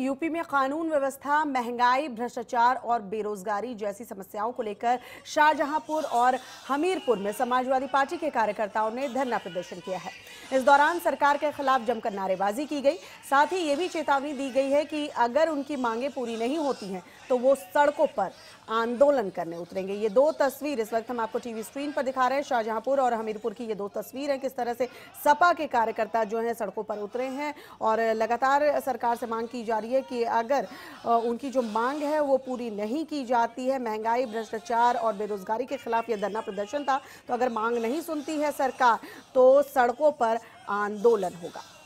UP में कानून व्यवस्था महंगाई भ्रष्टाचार और बेरोजगारी जैसी समस्याओं को लेकर शाहजहांपुर और हमीरपुर में समाजवादी पार्टी के कार्यकर्ताओं ने धरना प्रदर्शन किया है इस दौरान सरकार के खिलाफ जमकर नारेबाजी की गई साथ ही ये भी चेतावनी दी गई है कि अगर उनकी मांगे पूरी नहीं होती हैं तो वो सड़कों पर आंदोलन करने उतरेंगे ये दो तस्वीर इस वक्त हम आपको टीवी स्क्रीन पर दिखा रहे हैं शाहजहांपुर और हमीरपुर की ये दो तस्वीर है किस तरह से सपा के कार्यकर्ता जो है सड़कों पर उतरे हैं और लगातार सरकार से मांग की जा रही रही है कि अगर उनकी जो मांग है वो पूरी नहीं की जाती है महंगाई भ्रष्टाचार और बेरोजगारी के खिलाफ यह धरना प्रदर्शन था तो अगर मांग नहीं सुनती है सरकार तो सड़कों पर आंदोलन होगा